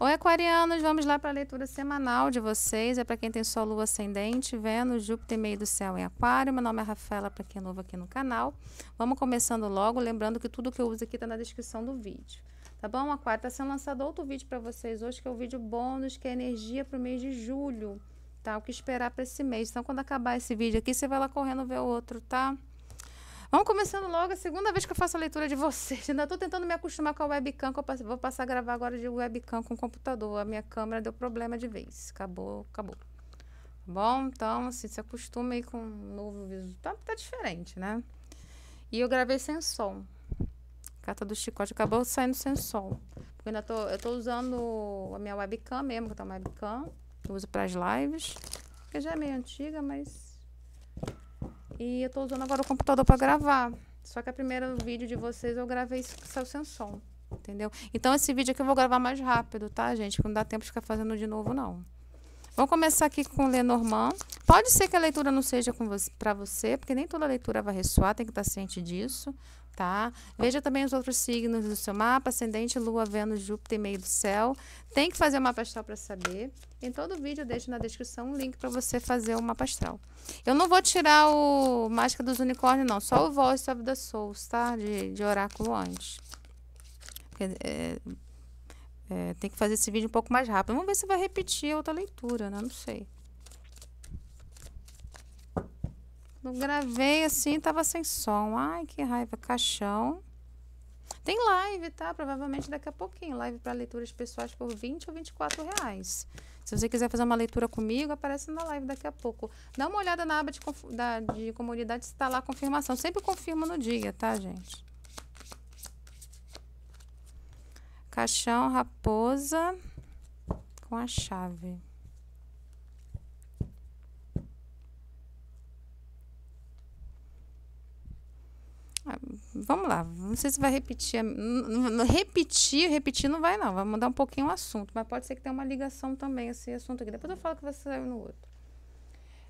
Oi, aquarianos, vamos lá para a leitura semanal de vocês. É para quem tem Sol, Lua, Ascendente, Vênus, Júpiter, meio do céu em aquário. Meu nome é Rafaela, para quem é novo aqui no canal. Vamos começando logo, lembrando que tudo que eu uso aqui está na descrição do vídeo. Tá bom, aquário? Está sendo lançado outro vídeo para vocês hoje, que é o vídeo bônus, que é energia para o mês de julho, tá? O que esperar para esse mês. Então, quando acabar esse vídeo aqui, você vai lá correndo ver o outro, Tá? Vamos começando logo, a segunda vez que eu faço a leitura de vocês. Ainda estou tentando me acostumar com a webcam, que eu vou passar a gravar agora de webcam com o computador. A minha câmera deu problema de vez. Acabou, acabou. Tá bom? Então, assim, se acostume aí com um novo visual. Tá, tá diferente, né? E eu gravei sem som. Carta do chicote acabou saindo sem som. Porque ainda tô, eu tô usando a minha webcam mesmo, que tá uma webcam. que Eu uso para as lives. Que já é meio antiga, mas e eu estou usando agora o computador para gravar. Só que a é primeira vídeo de vocês eu gravei saiu sem som, entendeu? Então esse vídeo aqui eu vou gravar mais rápido, tá, gente? Porque não dá tempo de ficar fazendo de novo, não. Vamos começar aqui com Lenormand. Pode ser que a leitura não seja para você, porque nem toda leitura vai ressoar, tem que estar ciente disso tá? Veja também os outros signos do seu mapa, ascendente, lua, Vênus, Júpiter e meio do céu. Tem que fazer o mapa astral para saber. Em todo vídeo eu deixo na descrição um link para você fazer o mapa astral. Eu não vou tirar o Máscara dos Unicórnios, não. Só o Voice of the Souls, tá? De, de oráculo antes. É, é, tem que fazer esse vídeo um pouco mais rápido. Vamos ver se vai repetir outra leitura, né? Não sei. Não gravei assim, tava sem som. Ai, que raiva, caixão. Tem live, tá? Provavelmente daqui a pouquinho. Live para leituras pessoais por 20 ou 24 reais. Se você quiser fazer uma leitura comigo, aparece na live daqui a pouco. Dá uma olhada na aba de, da, de comunidade se está lá a confirmação. Sempre confirmo no dia, tá, gente? Caixão, raposa com a chave. Ah, vamos lá, não sei se vai repetir. Repetir, repetir não vai, não. Vai mudar um pouquinho o assunto, mas pode ser que tenha uma ligação também esse assunto aqui. Depois eu falo que você saiu no outro.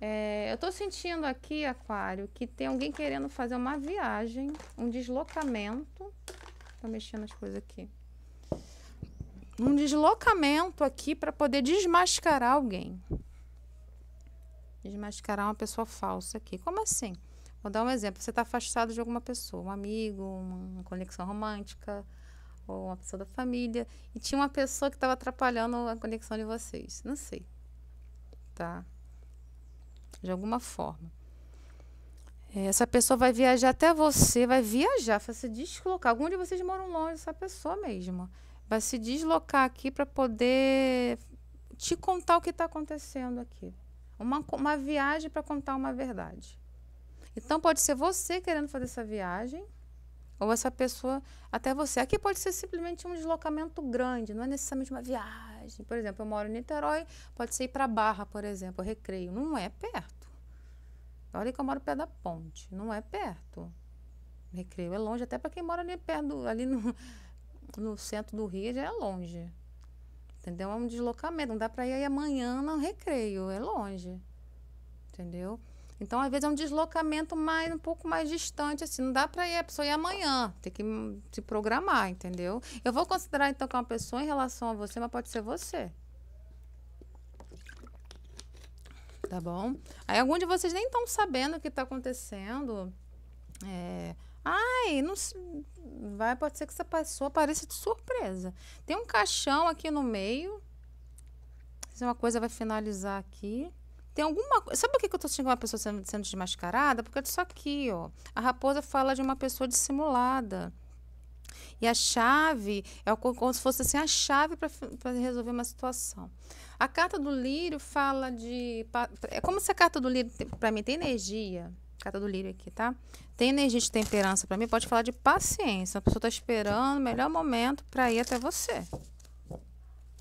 É, eu estou sentindo aqui, Aquário, que tem alguém querendo fazer uma viagem, um deslocamento. tô mexendo as coisas aqui. Um deslocamento aqui para poder desmascarar alguém. Desmascarar uma pessoa falsa aqui. Como assim? Vou dar um exemplo. Você está afastado de alguma pessoa, um amigo, uma conexão romântica, ou uma pessoa da família, e tinha uma pessoa que estava atrapalhando a conexão de vocês. Não sei. Tá? De alguma forma. É, essa pessoa vai viajar até você, vai viajar, vai se deslocar. Algum de vocês moram longe dessa pessoa mesmo. Vai se deslocar aqui para poder te contar o que está acontecendo aqui. Uma, uma viagem para contar uma verdade. Então pode ser você querendo fazer essa viagem ou essa pessoa até você. Aqui pode ser simplesmente um deslocamento grande, não é necessariamente uma viagem. Por exemplo, eu moro em Niterói, pode ser ir para Barra, por exemplo, Recreio. Não é perto. Olha que eu moro perto da ponte, não é perto. Recreio é longe, até para quem mora ali perto, ali no, no centro do Rio já é longe. Entendeu? É um deslocamento, não dá para ir aí amanhã no recreio, é longe. Entendeu? Então, às vezes, é um deslocamento mais um pouco mais distante, assim, não dá para ir a pessoa ir amanhã, tem que se programar, entendeu? Eu vou considerar, então, que é uma pessoa em relação a você, mas pode ser você. Tá bom? Aí algum de vocês nem estão sabendo o que está acontecendo. É, Ai, não vai, pode ser que essa pessoa apareça de surpresa. Tem um caixão aqui no meio. Se é uma coisa vai finalizar aqui. Tem alguma. Sabe por que, que eu tô sentindo uma pessoa sendo, sendo desmascarada? Porque é disso aqui, ó. A raposa fala de uma pessoa dissimulada. E a chave é como se fosse assim a chave para resolver uma situação. A carta do lírio fala de. É como se a carta do lírio, para mim, tem energia. Carta do lírio aqui, tá? Tem energia de temperança para mim, pode falar de paciência. A pessoa está esperando o melhor momento para ir até você.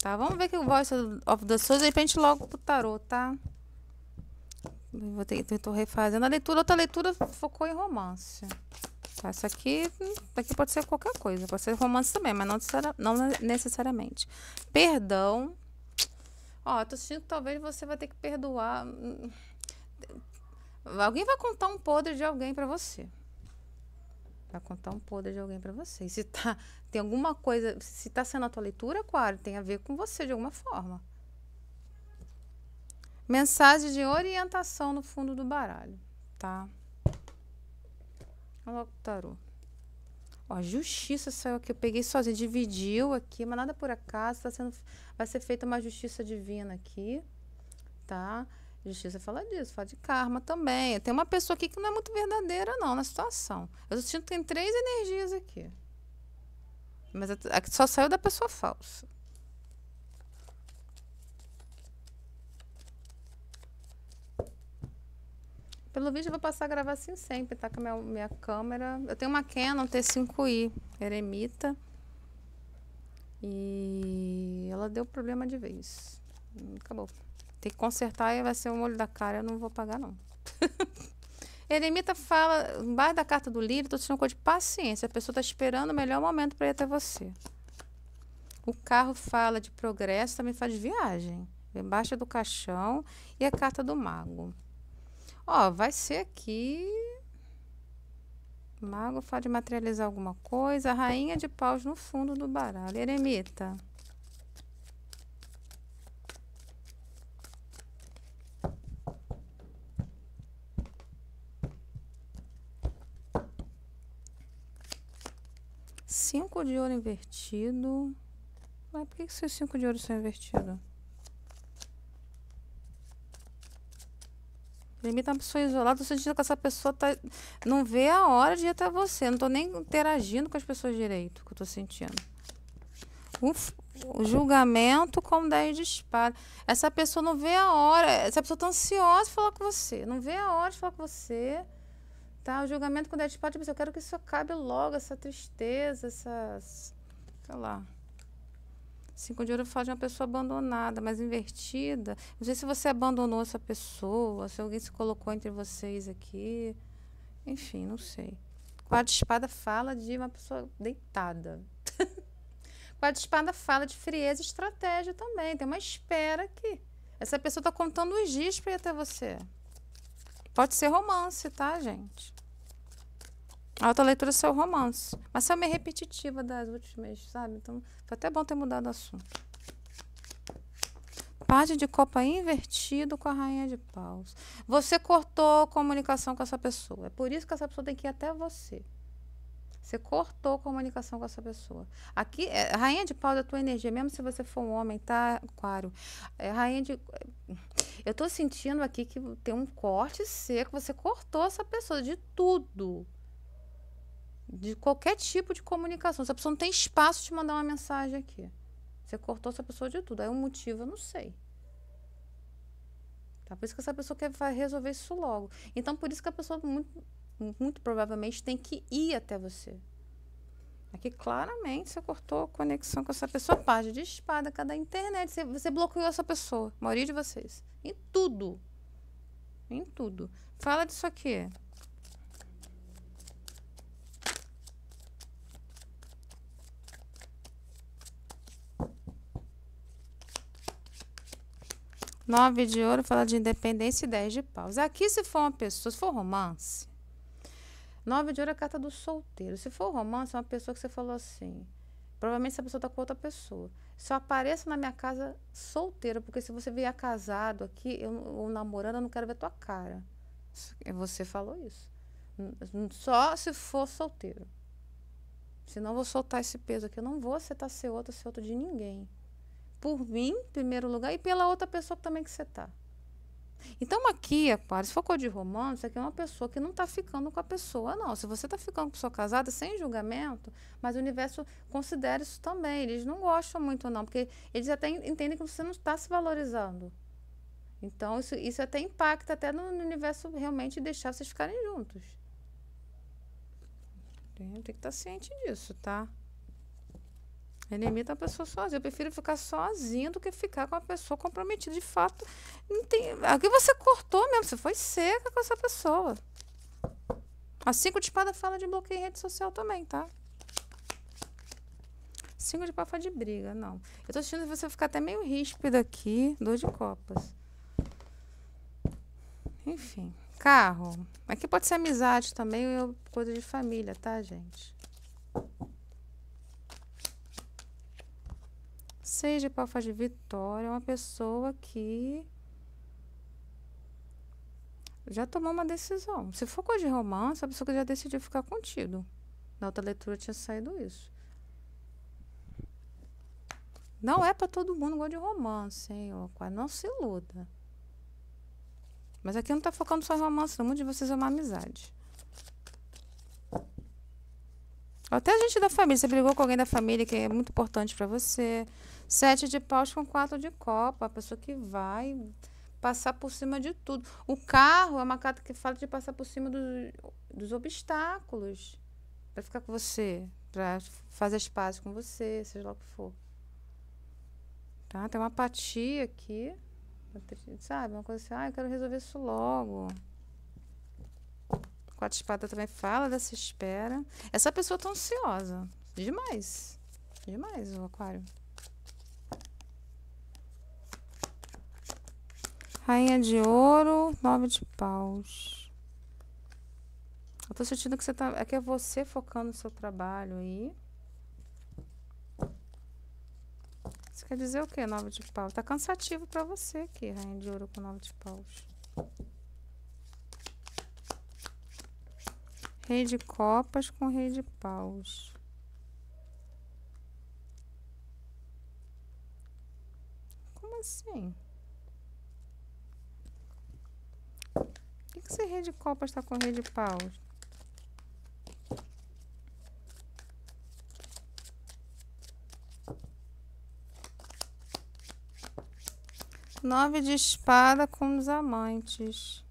Tá? Vamos ver que o Voice of the Souls, de repente, logo pro tarô, tá? Vou ter, tô refazendo a leitura. Outra leitura focou em romance. Tá, essa aqui, aqui pode ser qualquer coisa. Pode ser romance também, mas não, não necessariamente. Perdão. Ó, tô sentindo que talvez você vai ter que perdoar. Alguém vai contar um podre de alguém para você. Vai contar um podre de alguém para você. E se tá, tem alguma coisa, se tá sendo a tua leitura, claro, tem a ver com você de alguma forma. Mensagem de orientação no fundo do baralho, tá? Olha o tarô. Ó, justiça saiu aqui. Eu peguei sozinha dividiu aqui, mas nada por acaso. Tá sendo, vai ser feita uma justiça divina aqui, tá? Justiça fala disso, fala de karma também. Tem uma pessoa aqui que não é muito verdadeira, não, na situação. Eu sinto que tem três energias aqui. Mas é, é só saiu da pessoa falsa. Pelo vídeo eu vou passar a gravar assim sempre, tá? Com a minha, minha câmera. Eu tenho uma Canon T5i, Eremita. E ela deu problema de vez. Acabou. Tem que consertar e vai ser um olho da cara. Eu não vou pagar, não. Eremita fala, embaixo da carta do livro, tô te chamando de paciência. A pessoa tá esperando o melhor momento para ir até você. O carro fala de progresso, também faz viagem. Embaixo do caixão e a carta do mago. Ó, vai ser aqui. Mago de materializar alguma coisa. Rainha de paus no fundo do baralho. Eremita. Cinco de ouro invertido. Mas por que, que esses cinco de ouro são invertidos? limita tá, uma pessoa isolada, no sentindo que essa pessoa tá, não vê a hora de ir até você. Não tô nem interagindo com as pessoas direito, que eu tô sentindo. Uf, o julgamento com 10 de espada. Essa pessoa não vê a hora, essa pessoa tá ansiosa de falar com você, não vê a hora de falar com você. Tá? O julgamento com 10 de espada, eu quero que isso acabe logo, essa tristeza, essas sei lá. Cinco de ouro fala de uma pessoa abandonada, mas invertida. Não sei se você abandonou essa pessoa, se alguém se colocou entre vocês aqui. Enfim, não sei. Quatro de espada fala de uma pessoa deitada. Quatro de espada fala de frieza e estratégia também. Tem uma espera aqui. Essa pessoa está contando os dias para ir até você. Pode ser romance, tá, gente? A alta leitura é seu romance. Mas é meio repetitiva das últimas, sabe? Então, foi até bom ter mudado o assunto. Parte de copa invertido com a rainha de paus. Você cortou comunicação com essa pessoa. É por isso que essa pessoa tem que ir até você. Você cortou comunicação com essa pessoa. Aqui, é, rainha de paus é a tua energia, mesmo se você for um homem, tá, Aquário? É, rainha de. Eu tô sentindo aqui que tem um corte seco. Você cortou essa pessoa de tudo de qualquer tipo de comunicação. Se a pessoa não tem espaço de mandar uma mensagem aqui. Você cortou essa pessoa de tudo. Aí o um motivo eu não sei. Tá? Por isso que essa pessoa quer resolver isso logo. Então, por isso que a pessoa muito, muito provavelmente tem que ir até você. Aqui é claramente você cortou a conexão com essa pessoa. Página de espada, cada internet. Você, você bloqueou essa pessoa. A maioria de vocês. Em tudo. Em tudo. Fala disso aqui. Nove de ouro fala de independência e dez de paus. Aqui, se for uma pessoa, se for romance, nove de ouro é a carta do solteiro. Se for romance, é uma pessoa que você falou assim. Provavelmente essa pessoa está com outra pessoa. Só apareça na minha casa solteira, porque se você vier casado aqui eu, ou namorando, eu não quero ver tua cara. É, você falou isso. Só se for solteiro. Senão eu vou soltar esse peso aqui. Eu não vou aceitar ser outro, ser outro de ninguém por mim, em primeiro lugar, e pela outra pessoa também que você está. Então, aqui, Aquário, se for cor de romance, isso aqui é uma pessoa que não está ficando com a pessoa, não. Se você está ficando com a pessoa casada, sem julgamento, mas o universo considera isso também. Eles não gostam muito, não, porque eles até entendem que você não está se valorizando. Então, isso, isso até impacta até no, no universo realmente deixar vocês ficarem juntos. Tem que estar tá ciente disso, tá? Limita uma pessoa sozinha. Eu prefiro ficar sozinho do que ficar com uma pessoa comprometida. De fato, não tem. Aqui você cortou mesmo, você foi seca com essa pessoa. A cinco de espada fala de bloqueio em rede social também, tá? Cinco de papo de briga, não. Eu tô sentindo você ficar até meio ríspido aqui. Dor de copas. Enfim. Carro. Aqui pode ser amizade também ou coisa de família, tá, gente? Seis de paus faz de vitória. É uma pessoa que já tomou uma decisão. Se for coisa de romance, a pessoa que já decidiu ficar contigo. Na outra leitura tinha saído isso. Não é para todo mundo gosto de romance, hein? Quase não se iluda. Mas aqui não está focando só em romance, não. Muito de vocês é uma amizade. Até a gente da família. Você brigou com alguém da família que é muito importante para você. Sete de paus com quatro de copa. A pessoa que vai passar por cima de tudo. O carro é uma carta que fala de passar por cima do, dos obstáculos. Para ficar com você. Para fazer espaço com você, seja lá o que for. Tá? Tem uma apatia aqui. Sabe? Uma coisa assim, ah, eu quero resolver isso logo. Quatro espadas também fala dessa espera. Essa pessoa tá ansiosa. Demais. Demais o aquário. Rainha de ouro, nove de paus. Eu tô sentindo que você tá. É que é você focando no seu trabalho aí. Isso quer dizer o quê, nove de paus? Tá cansativo pra você aqui, Rainha de ouro com nove de paus. Rei de copas com rei de paus. Como assim? O que, que esse rei de copas está com rei de paus? Nove de espada com os amantes.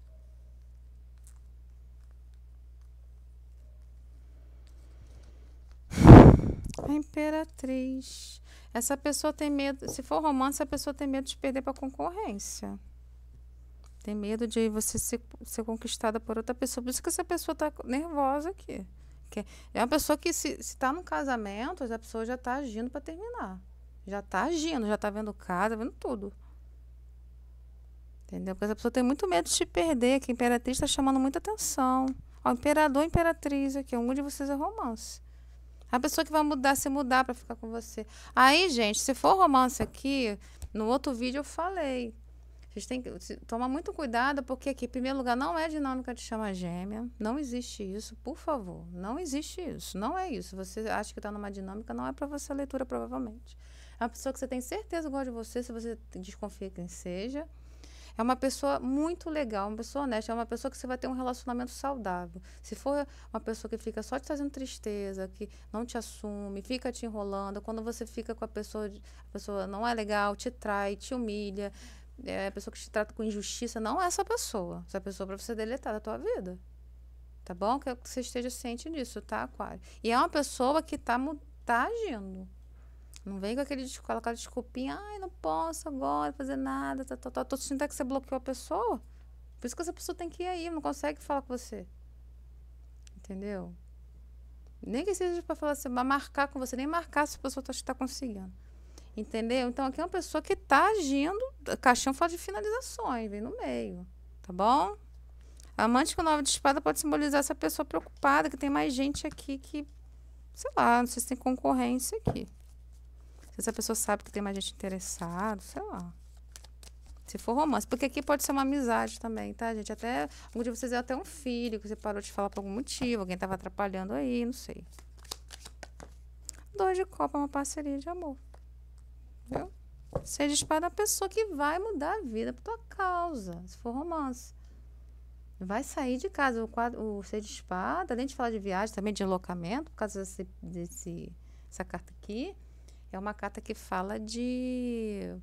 imperatriz. Essa pessoa tem medo, se for romance, a pessoa tem medo de perder para a concorrência. Tem medo de você ser, ser conquistada por outra pessoa. Por isso que essa pessoa está nervosa aqui. Que é uma pessoa que, se está num casamento, a pessoa já está agindo para terminar. Já está agindo, já está vendo casa, vendo tudo. Entendeu? Porque essa pessoa tem muito medo de te perder, que a imperatriz está chamando muita atenção. Ó, imperador, imperatriz aqui, um de vocês é romance. A pessoa que vai mudar, se mudar para ficar com você. Aí, gente, se for romance aqui, no outro vídeo eu falei. A gente tem que tomar muito cuidado, porque aqui, em primeiro lugar, não é dinâmica de chama gêmea. Não existe isso, por favor. Não existe isso. Não é isso. Você acha que está numa dinâmica, não é para você a leitura, provavelmente. É uma pessoa que você tem certeza gosta de você, se você desconfia quem seja. É uma pessoa muito legal, uma pessoa honesta, é uma pessoa que você vai ter um relacionamento saudável. Se for uma pessoa que fica só te trazendo tristeza, que não te assume, fica te enrolando, quando você fica com a pessoa, a pessoa não é legal, te trai, te humilha, é a pessoa que te trata com injustiça, não é essa pessoa. Essa pessoa é para você deletar da tua vida. Tá bom? Quero que você esteja ciente disso, tá, Aquário? E é uma pessoa que tá, tá agindo. Não vem com aquele aquela desculpinha, ai, não posso agora fazer nada, tá, tá, tá. Tô sentindo até que você bloqueou a pessoa. Por isso que essa pessoa tem que ir aí, não consegue falar com você. Entendeu? Nem que seja para falar assim, marcar com você, nem marcar se a pessoa está tá conseguindo. Entendeu? Então aqui é uma pessoa que está agindo, caixão fala de finalizações, vem no meio. Tá bom? Amante com nova de espada pode simbolizar essa pessoa preocupada, que tem mais gente aqui que, sei lá, não sei se tem concorrência aqui. Se essa pessoa sabe que tem mais gente interessada, sei lá. Se for romance, porque aqui pode ser uma amizade também, tá, gente? Até algum dia vocês é até um filho que você parou de falar por algum motivo, alguém tava atrapalhando aí, não sei. Dois de copa é uma parceria de amor. Viu? Seja espada a pessoa que vai mudar a vida por tua causa, se for romance. Vai sair de casa. O, quadro, o seis de espada, além de falar de viagem, também de deslocamento, por causa desse, desse, dessa carta aqui, é uma carta que fala de,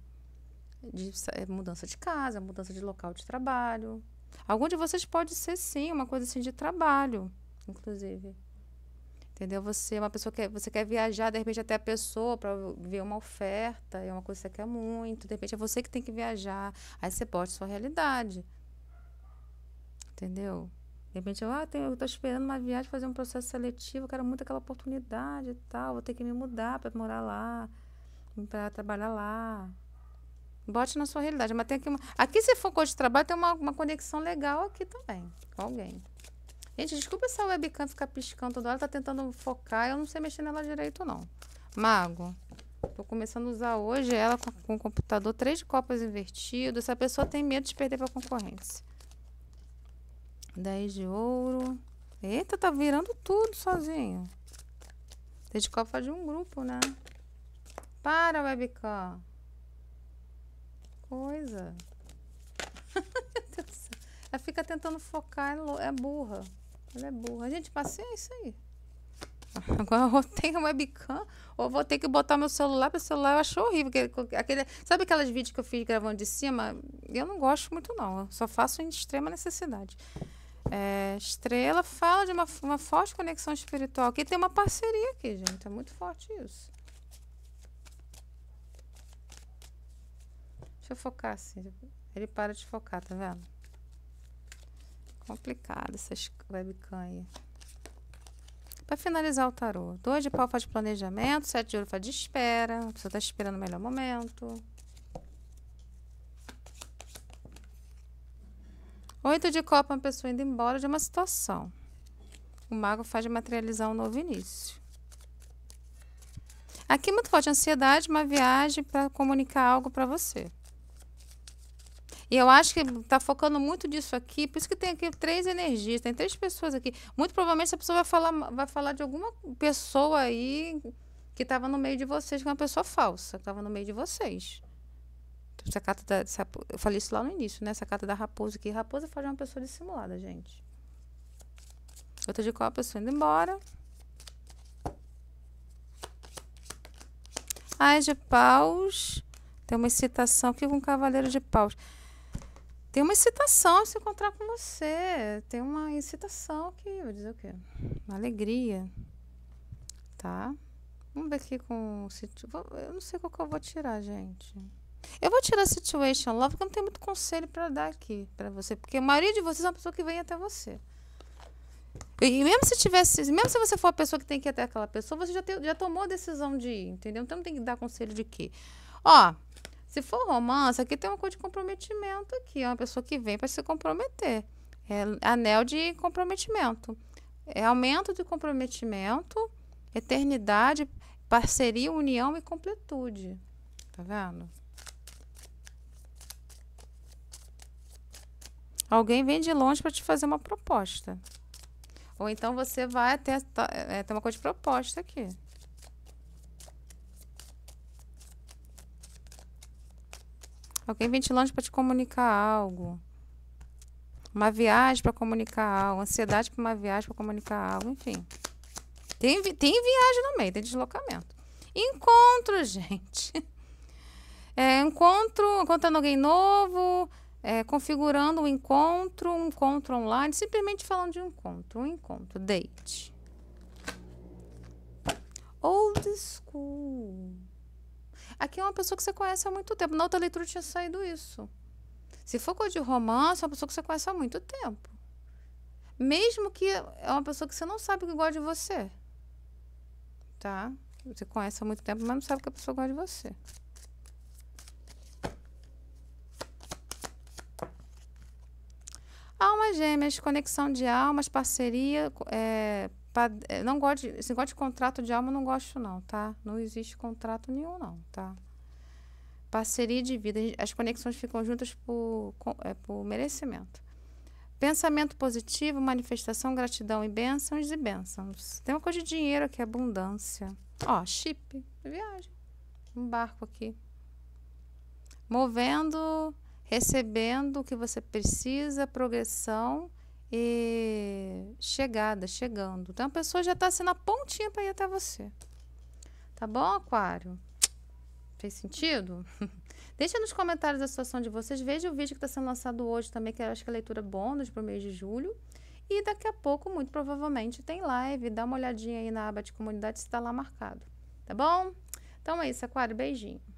de é mudança de casa, mudança de local de trabalho. Algum de vocês pode ser, sim, uma coisa assim de trabalho, inclusive. Entendeu? Você é uma pessoa que é, você quer viajar, de repente, até a pessoa para ver uma oferta, é uma coisa que você quer muito. De repente, é você que tem que viajar. Aí você pode sua realidade. Entendeu? De repente, eu, ah, eu esperando uma viagem, fazer um processo seletivo, eu quero muito aquela oportunidade e tal, vou ter que me mudar para morar lá, para trabalhar lá. Bote na sua realidade, mas tem aqui uma... Aqui, se for coisa de trabalho, tem uma, uma conexão legal aqui também, com alguém. Gente, desculpa essa webcam ficar piscando toda hora, tá tentando focar, eu não sei mexer nela direito, não. Mago, tô começando a usar hoje ela com, com o computador, três copas invertido essa pessoa tem medo de perder a concorrência. 10 de ouro. Eita, tá virando tudo sozinho. desde copa de um grupo, né? Para, webcam. Coisa. Ela fica tentando focar, é, é burra. Ela é burra. Gente, paciência aí. Agora eu vou ter webcam ou vou ter que botar meu celular para o celular. Eu acho horrível. Aquele, sabe aquelas vídeos que eu fiz gravando de cima? Eu não gosto muito, não. Eu só faço em extrema necessidade é, Estrela fala de uma, uma forte conexão espiritual. Aqui tem uma parceria aqui, gente. É muito forte isso. Deixa eu focar assim. Ele para de focar, tá vendo? Complicado essas webcam aí. Para finalizar o tarô, dois de pau faz planejamento, sete de ouro faz de espera, a pessoa está esperando o melhor momento. oito de copa, uma pessoa indo embora de uma situação. O mago faz materializar um novo início. Aqui muito forte, ansiedade, uma viagem para comunicar algo para você. E eu acho que está focando muito disso aqui, por isso que tem aqui três energias, tem três pessoas aqui. Muito provavelmente essa pessoa vai falar, vai falar de alguma pessoa aí que estava no meio de vocês, que é uma pessoa falsa, que estava no meio de vocês. Essa da, eu falei isso lá no início, né? Essa carta da raposa aqui. Raposa faz uma pessoa dissimulada, gente. Outra de qual a pessoa indo embora. Ai, de paus. Tem uma excitação aqui com cavaleiro de paus. Tem uma excitação se encontrar com você. Tem uma excitação aqui, vou dizer o quê? Uma alegria. Tá? Vamos ver aqui com... Eu não sei qual que eu vou tirar, gente. Eu vou tirar a Situation Love, porque eu não tenho muito conselho para dar aqui para você. Porque a maioria de vocês é uma pessoa que vem até você. E mesmo se tivesse, mesmo se você for a pessoa que tem que ir até aquela pessoa, você já, tem, já tomou a decisão de ir, entendeu? Então não tem que dar conselho de quê? Ó, se for romance, aqui tem uma coisa de comprometimento aqui, é uma pessoa que vem para se comprometer. É anel de comprometimento. É aumento de comprometimento, eternidade, parceria, união e completude. Tá vendo? Alguém vem de longe para te fazer uma proposta. Ou então você vai até. é, uma coisa de proposta aqui. Alguém vem de longe para te comunicar algo. Uma viagem para comunicar algo. Ansiedade para uma viagem para comunicar algo. Enfim. Tem, tem viagem no meio, tem deslocamento. Encontro, gente. É, encontro, encontrando alguém novo, é, configurando um encontro, um encontro online, simplesmente falando de um encontro, um encontro, date. Old school. Aqui é uma pessoa que você conhece há muito tempo. Na outra leitura tinha saído isso. Se for coisa de romance, é uma pessoa que você conhece há muito tempo. Mesmo que é uma pessoa que você não sabe que gosta de você. Tá? Você conhece há muito tempo, mas não sabe que a pessoa gosta de você. Almas gêmeas, conexão de almas, parceria. É, é, não gosto de, esse de contrato de alma, não gosto, não, tá? Não existe contrato nenhum, não, tá? Parceria de vida. As conexões ficam juntas por, é, por merecimento. Pensamento positivo, manifestação, gratidão e bênçãos e bênçãos. Tem uma coisa de dinheiro aqui, abundância. Ó, chip, viagem. Um barco aqui. Movendo recebendo o que você precisa, progressão e chegada, chegando. Então a pessoa já está assim na pontinha para ir até você. Tá bom, Aquário? Fez sentido? Deixa nos comentários a situação de vocês. Veja o vídeo que está sendo lançado hoje também, que eu acho que é a leitura bônus para o mês de julho. E daqui a pouco, muito provavelmente, tem live. Dá uma olhadinha aí na aba de comunidade se está lá marcado. Tá bom? Então é isso, Aquário. Beijinho.